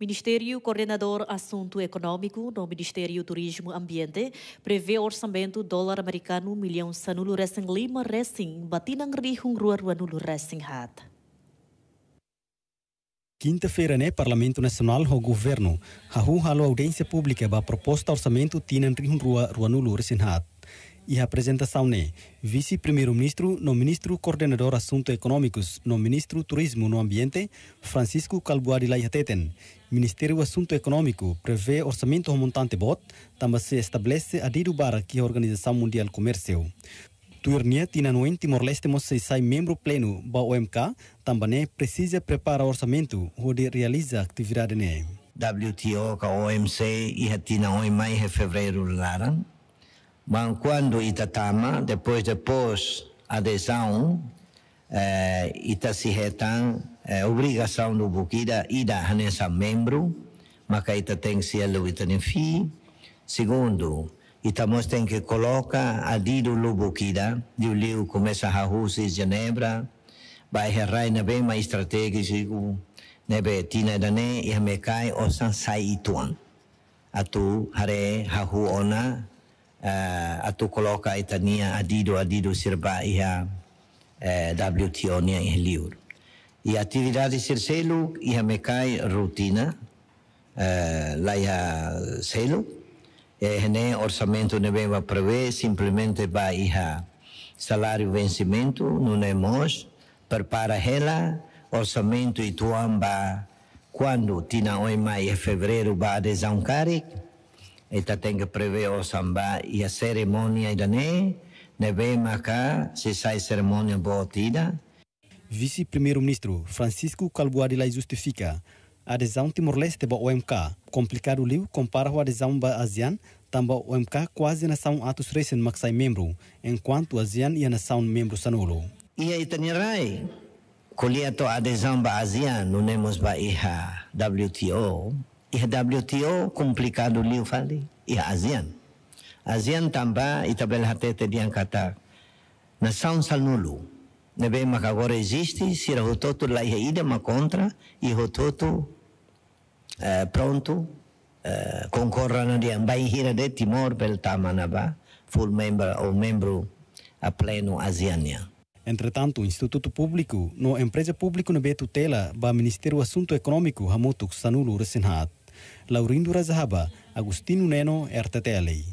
Ministério Coordenador Assunto Econômico no Ministério Turismo Ambiente prevê orçamento dólar americano milhão sanulu resing lima resing batinang rihung rua ruanulu hat. Quinta-feira, né, Parlamento Nacional, o governo, a audiência pública, a proposta orçamento tinan rihung rua ruanulu resing hat e a apresentação né vice-primeiro-ministro no ministro coordenador assuntos econômicos no ministro turismo no ambiente Francisco Calbuari Laihateten Ministério Assunto Econômico prevê orçamento montante bot também se estabelece a dirubar que a Organização Mundial Comércio Turnia tina noen Timor-Leste mosse sai membro pleno da OMK, também é precisa preparar orçamento onde realiza atividade né. WTO a OMC iha tina mai fevereiro laran quando Itatama, depois depois adesão, eh, Itaciretã, eh, obrigação do Bukira ir a nessa membro, Macaíta tem que o Itanifi. Segundo, Itamos tem que colocar a Dido Lubukira, de o Liu começa a Rússia e Genebra, vai errar na bem mais estratégico, nebe né, tina dané e mekai osan sai ituan. Atu hare hahu ona, uh, atu koloka etania tania adido adido sirba iha uh, WTO nia iha liur. E atividade sirselu iha mekai rutina uh, la iha selu e hene orçamento ne beva prevê simplesmente ba iha salário vencimento não é mos prepara ela orçamento e tuamba quando tina oima e fevereiro ba adesão carico eta tenga prevê o samba e a cerimônia idane, vem maca, se sai cerimônia boa tida. Vice-primeiro-ministro Francisco Calbuari lá justifica a adesão Timor-Leste ba OMK. Complicado liu compara a adesão ba ASEAN, tamba OMK quase nação atos recém maxai membro, enquanto ASEAN e a nação membro sanulo. E aí, Tanirai, colhe a adesão ba ASEAN, não nemos ba IHA, WTO, I WTO komplikado liu fali i ASEAN. ASEAN tambah itabel hatete diang kata na saun sal nulu. Nebe agora existe, sira hototo la ia ida ma contra, e hototo eh, pronto eh, na di ambai hira de timor pel tamanaba, full member ou membro a pleno ASEANia. Entretanto, o Instituto Público, no empresa público na tutela, ba Ministério Assunto Econômico, Hamutuk Sanulu Resinhat. Laurindo Razahaba, Agustino Neno, RTTLI.